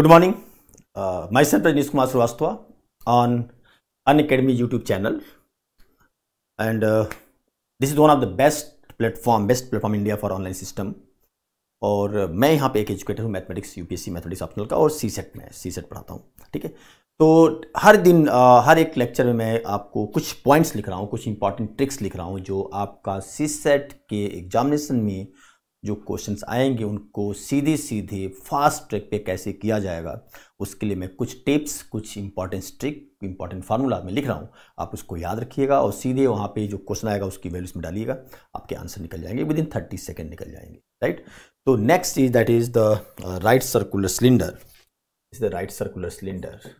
Good morning my sir Rajneesh Kumar Srivastava on Unacademy YouTube channel and this is one of the best platform best platform India for online system और uh, मैं यहाँ पे एक educator हूँ mathematics UPSC mathematics optional का और सी set में सी set पढ़ाता हूँ ठीक है तो हर दिन uh, हर एक लेक्चर में मैं आपको कुछ पॉइंट्स लिख रहा हूँ कुछ इंपॉर्टेंट ट्रिक्स लिख रहा हूँ जो आपका सी सेट के एग्जामिनेशन में जो क्वेश्चंस आएंगे उनको सीधे सीधे फास्ट ट्रैक पे कैसे किया जाएगा उसके लिए मैं कुछ टिप्स कुछ इंपॉर्टेंट ट्रिक इंपॉर्टेंट फार्मूला मैं लिख रहा हूँ आप उसको याद रखिएगा और सीधे वहाँ पे जो क्वेश्चन आएगा उसकी वैल्यूज में डालिएगा आपके आंसर निकल जाएंगे विद इन थर्टी सेकेंड निकल जाएंगे राइट तो next is that is the right circular cylinder is the right circular cylinder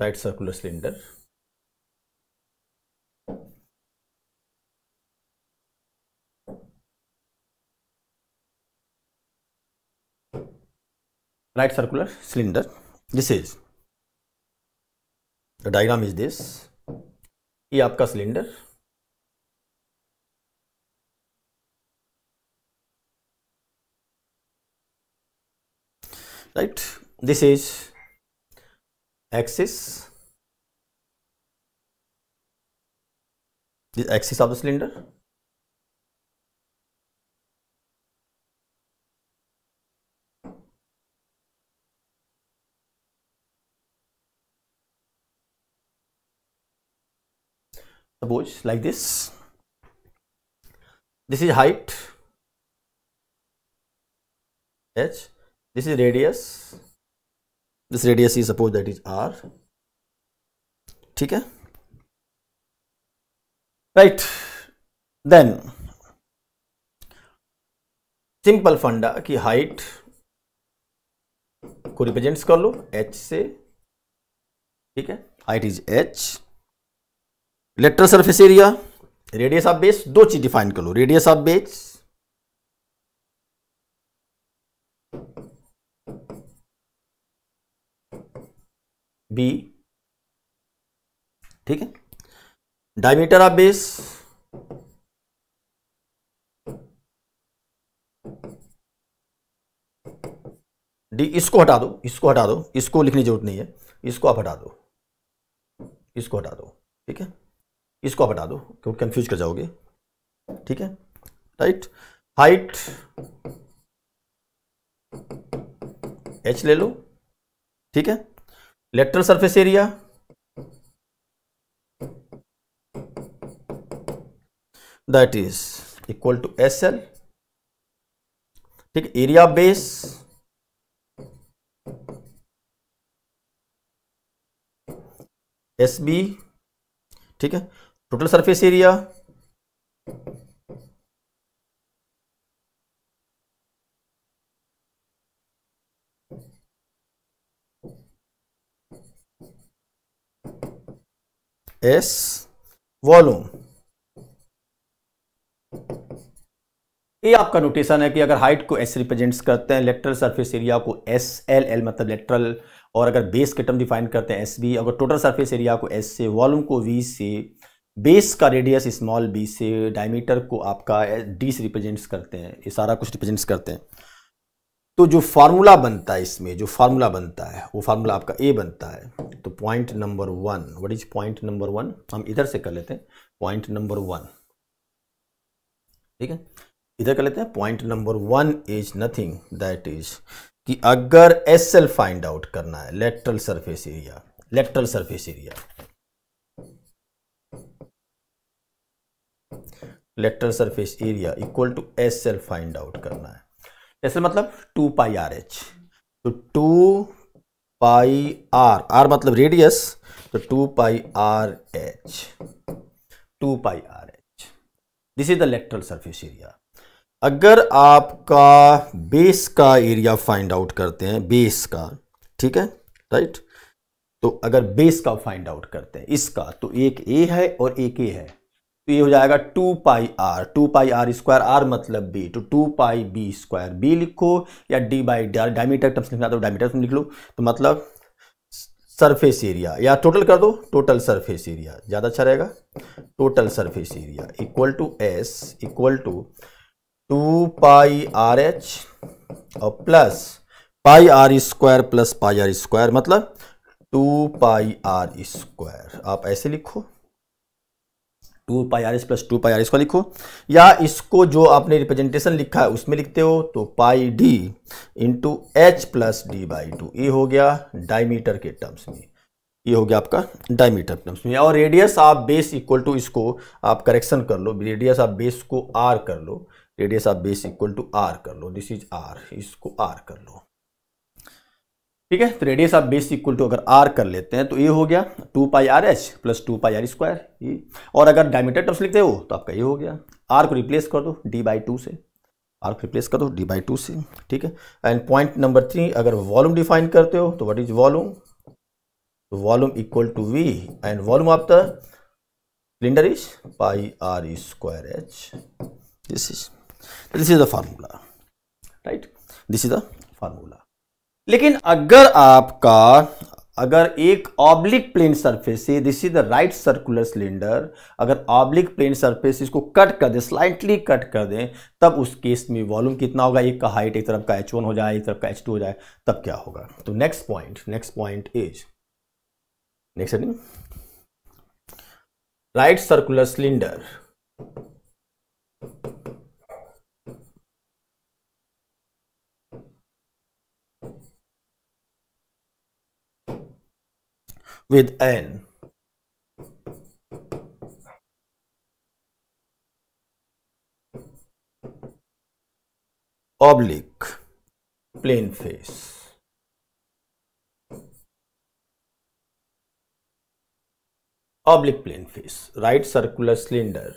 right circular cylinder right circular cylinder this is the diagram is this ये आपका cylinder right this is axis the axis of the cylinder suppose like this this is height h this is radius this radius is suppose that is R ठीक है right then simple फंडा की height को represent कर लो H से ठीक है height is H lateral surface area radius of base दो चीज डिफाइन कर लो रेडियस ऑफ बेस बी ठीक है डायमीटर ऑफ बेस डी इसको हटा दो इसको हटा दो इसको लिखने जरूरत नहीं है इसको आप हटा दो इसको हटा दो ठीक है इसको आप हटा दो क्योंकि कंफ्यूज कर जाओगे ठीक है राइट हाइट एच ले लो ठीक है lateral surface area that is equal to S L ठीक एरिया बेस एस बी ठीक है total surface area S volume ये आपका नोटेशन है कि अगर हाइट को एस रिप्रेजेंट्स करते हैं लेटरल सरफेस एरिया को एस एल एल मतलब लेटरल और अगर बेस के टर्म डिफाइन करते हैं एस बी अगर टोटल सरफेस एरिया को एस से वॉल्यूम को वी से बेस का रेडियस स्मॉल बी से डायमीटर को आपका डी से रिप्रेजेंट्स करते हैं ये सारा कुछ रिप्रेजेंट्स करते हैं तो जो फार्मूला बनता है इसमें जो फार्मूला बनता है वो फार्मूला आपका ए बनता है तो point number one what is point number one हम इधर से कर लेते हैं पॉइंट नंबर वन ठीक है इधर कर लेते हैं point number one is nothing that is कि अगर एस एल फाइंड आउट करना है lateral surface area lateral surface area lateral surface area equal to S L find out करना है ऐसे मतलब टू पाई आर एच तो टू पाई आर आर मतलब रेडियस तो two pi R H two pi R H this is the lateral surface area अगर आपका base का एरिया फाइंड आउट करते हैं बेस का ठीक है राइट तो अगर बेस का फाइंड आउट करते हैं इसका तो एक ए है और एक ए है तो ये हो जाएगा two pi R two pi R square R मतलब बी तो two pi B square B लिखो या D by D R diameter terms लिखना तो डायमीटर लिख लो तो मतलब सरफेस एरिया या टोटल कर दो टोटल सरफेस एरिया ज़्यादा अच्छा रहेगा total surface area equal to S equal to two pi R H और plus pi R square plus pi R square मतलब टू पाई आर स्क्वायर आप ऐसे लिखो two pi R S plus two pi R S का लिखो या इसको जो आपने रिप्रेजेंटेशन लिखा है उसमें लिखते हो तो pi D into H plus D by two ये हो गया डायमीटर के टर्म्स में ये हो गया आपका डायमीटर टर्म्स में और radius of base equal to इसको आप करेक्शन कर लो रेडियस ऑफ बेस को आर कर लो radius of base equal to R कर लो दिस इज आर इसको आर कर लो ठीक है तो radius of base equal to अगर आर कर लेते हैं तो ये हो गया two pi R H plus two pi R square ये और अगर डायमीटर टर्म्स लिखते हो तो आपका ये हो गया आर को रिप्लेस कर दो डी बाई टू से आर को रिप्लेस कर दो डी बाई टू से ठीक है एंड पॉइंट नंबर थ्री अगर वॉल्यूम डिफाइन करते हो तो what is volume volume equal to V and volume of the cylinder is pi R square H this is this is the formula right this is the formula लेकिन अगर आपका अगर एक oblique plane surface से this is the right circular cylinder अगर oblique plane surface इसको cut कर दें स्लाइटली कट कर दें तब उस केस में वॉल्यूम कितना होगा एक का हाइट एक तरफ का एच वन हो जाए एक तरफ का एच टू हो जाए तब क्या होगा तो next point next point is next right circular cylinder with n. oblique plane face oblique plane face right circular cylinder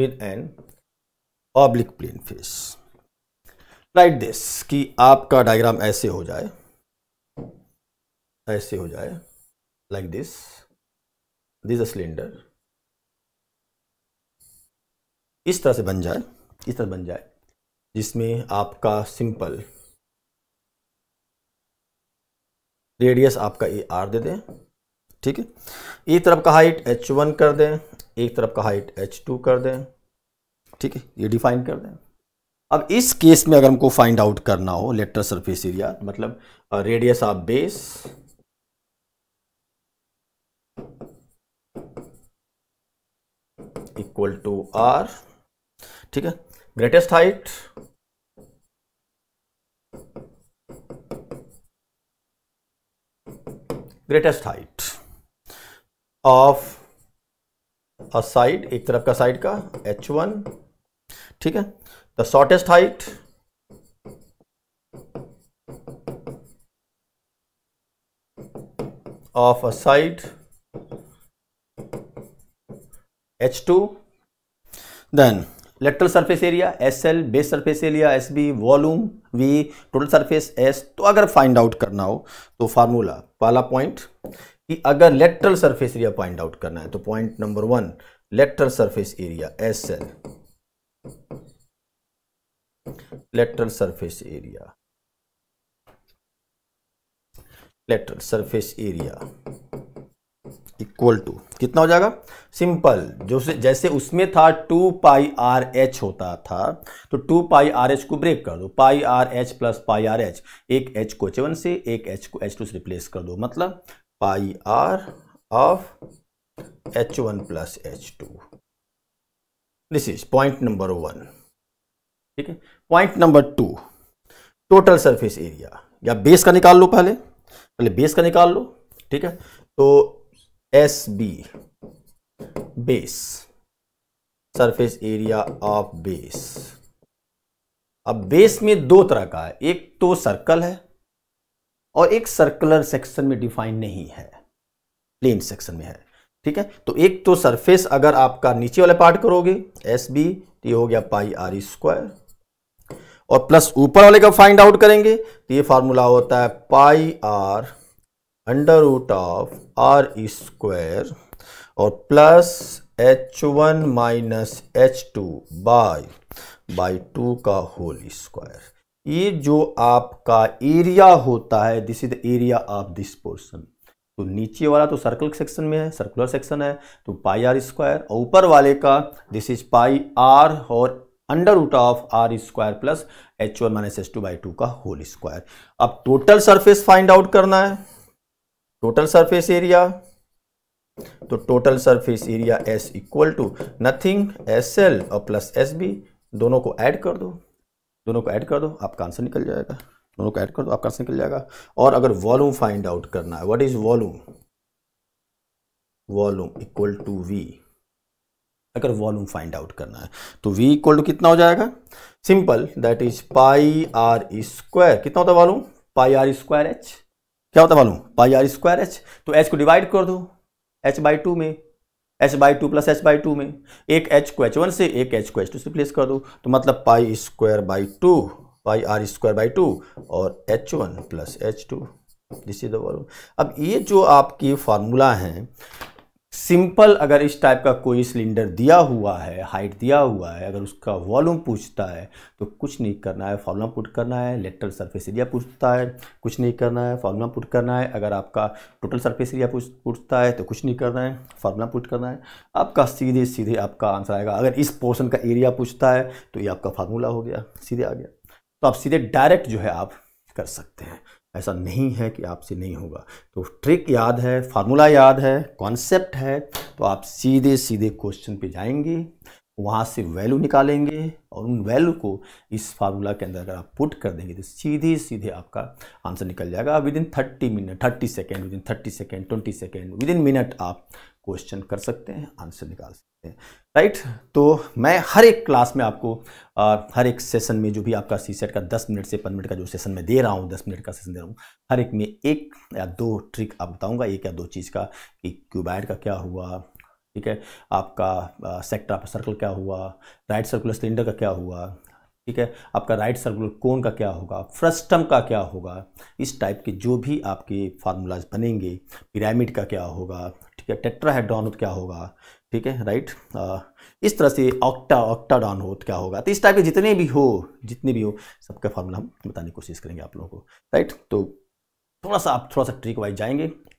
with an oblique plane face write this कि आपका diagram ऐसे हो जाए ऐसे हो जाए like this this is a cylinder इस तरह से बन जाए इस तरह बन जाए जिसमें आपका सिंपल रेडियस आपका ए आर दे दें ठीक है एक तरफ का हाइट एच वन कर दें एक तरफ का हाइट एच टू कर दें ठीक है ये डिफाइन कर दें अब इस केस में अगर हमको फाइंड आउट करना हो लेटर सरफेस एरिया मतलब radius of base equal to R ठीक है greatest height greatest height of a side एक तरफ का साइड का एच वन ठीक है the shortest height of a side H two H2. Surface area S L base surface area S B volume V total surface S तो अगर find out करना हो तो फार्मूला पहला पॉइंट कि अगर lateral surface area find out करना है तो point number one lateral surface area S L lateral surface area lateral surface area equal to कितना हो जाएगा सिंपल जो जैसे उसमें था टू पाई आर एच होता था तो टू पाई आर एच को ब्रेक कर दो pi R H plus pi R H एक एच को एच वन से एक एच को एच टू से रिप्लेस कर दो मतलब pi R of H one plus H two this is point number one ठीक है point number two total surface area या बेस का निकाल लो पहले पहले बेस का निकाल लो ठीक है तो S B base surface area of base अब बेस में दो तरह का है एक तो सर्कल है और एक सर्कुलर सेक्शन में डिफाइन नहीं है प्लेन सेक्शन में है ठीक है तो एक तो सरफेस अगर आपका नीचे वाला पार्ट करोगे एस बी तो ये हो गया पाई आर स्क्वायर और प्लस ऊपर वाले का फाइंड आउट करेंगे तो ये फार्मूला होता है pi R under root of R square और plus H one minus H two by by two का होल स्क्वायर ये जो आपका एरिया होता है this is the area of this portion तो नीचे वाला तो सर्कल सेक्शन में है सर्कुलर सेक्शन है तो पाई आर स्क्वायर और ऊपर वाले का दिस इज पाई आर और under root of R square plus H one minus H two by two का होल स्क्वायर अब टोटल सरफेस फाइंड आउट करना है टोटल सरफेस एरिया तो total surface area S equal to nothing S L और plus S B दोनों को add कर दो दोनों को ऐड कर दो आपका आंसर निकल जाएगा दोनों को ऐड कर दो आपका आंसर निकल जाएगा और अगर वॉल्यूम फाइंड आउट करना है what is volume volume equal to V अगर वॉल्यूम फाइंड आउट करना है तो v इक्वल टू कितना हो जाएगा simple that is pi R square कितना होता है volume pi R square H क्या होता है मालूम पाई आर स्क्वायर एच तो एच को डिवाइड कर दो एच बाई टू में H by two plus H by two में एक एच को एच वन से एक एच को एच टू से प्लेस कर दो तो मतलब pi square by two pi R square by two और H one plus H two this is the volume अब ये जो आपकी फार्मूला है सिंपल अगर इस टाइप का कोई सिलेंडर दिया हुआ है हाइट दिया हुआ है अगर उसका वॉल्यूम पूछता है तो कुछ नहीं करना है फॉर्मूला पुट करना है लेटरल सरफेस एरिया पूछता है कुछ नहीं करना है फॉर्मूला पुट करना है अगर आपका टोटल सरफेस एरिया पूछता है तो कुछ नहीं करना है फॉर्मूला पुट करना है आपका सीधे सीधे आपका आंसर आएगा अगर इस पोर्सन का एरिया पूछता है तो ये आपका फार्मूला हो गया सीधे आ गया तो आप सीधे डायरेक्ट जो है आप कर सकते हैं ऐसा नहीं है कि आपसे नहीं होगा तो ट्रिक याद है फार्मूला याद है कॉन्सेप्ट है तो आप सीधे सीधे क्वेश्चन पे जाएंगे वहाँ से वैल्यू निकालेंगे और उन वैल्यू को इस फार्मूला के अंदर अगर आप पुट कर देंगे तो सीधे सीधे आपका आंसर निकल जाएगा within thirty minute thirty second within thirty second twenty second within minute आप क्वेश्चन कर सकते हैं आंसर निकाल सकते हैं राइट तो मैं हर एक क्लास में आपको आ, हर एक सेशन में जो भी आपका सी सेट का 10 मिनट से 15 मिनट का जो सेशन में दे रहा हूँ 10 मिनट का सेशन दे रहा हूँ हर एक में एक या दो ट्रिक आप बताऊँगा एक या दो चीज़ का कि क्यूबाइड का क्या हुआ ठीक है आपका सेक्टर ऑफ सर्कल क्या हुआ राइट सर्कुलर सिलेंडर का क्या हुआ ठीक है आपका राइट सर्कुलर कोन का क्या होगा फ्रस्टम का क्या होगा इस टाइप के जो भी आपके फार्मूलाज बनेंगे पिरामिड का क्या होगा ठीक है टेट्राहेड्रॉन क्या होगा ठीक है राइट इस तरह से ऑक्टा ऑक्टाडॉन हो क्या होगा तो इस टाइप के जितने भी हो जितने भी हो सबका फॉर्मूला हम बताने की कोशिश करेंगे आप लोगों को राइट तो थोड़ा सा आप थोड़ा सा ट्रिक वाइज जाएंगे